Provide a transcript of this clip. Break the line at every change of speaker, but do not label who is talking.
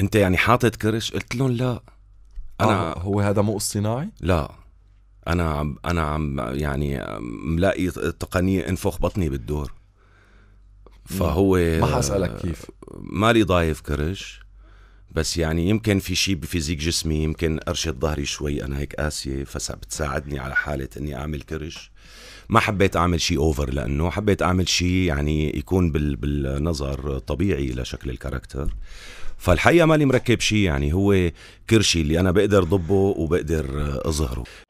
انت يعني حاطط كرش قلت لهم لا انا آه هو هذا مو الصناعي
لا انا عم انا عم يعني ملاقي تقنيه انفخ بطني بالدور
فهو ما حسألك كيف
مالي ضايف كرش بس يعني يمكن في شيء بفيزيك جسمي يمكن قرشة ظهري شوي انا هيك قاسيه فبتساعدني على حاله اني اعمل كرش ما حبيت اعمل شيء اوفر لانه حبيت اعمل شيء يعني يكون بال بالنظر طبيعي لشكل الكاركتر فالحقيقه مالي مركب شيء يعني هو كرشي اللي انا بقدر ضبه وبقدر اظهره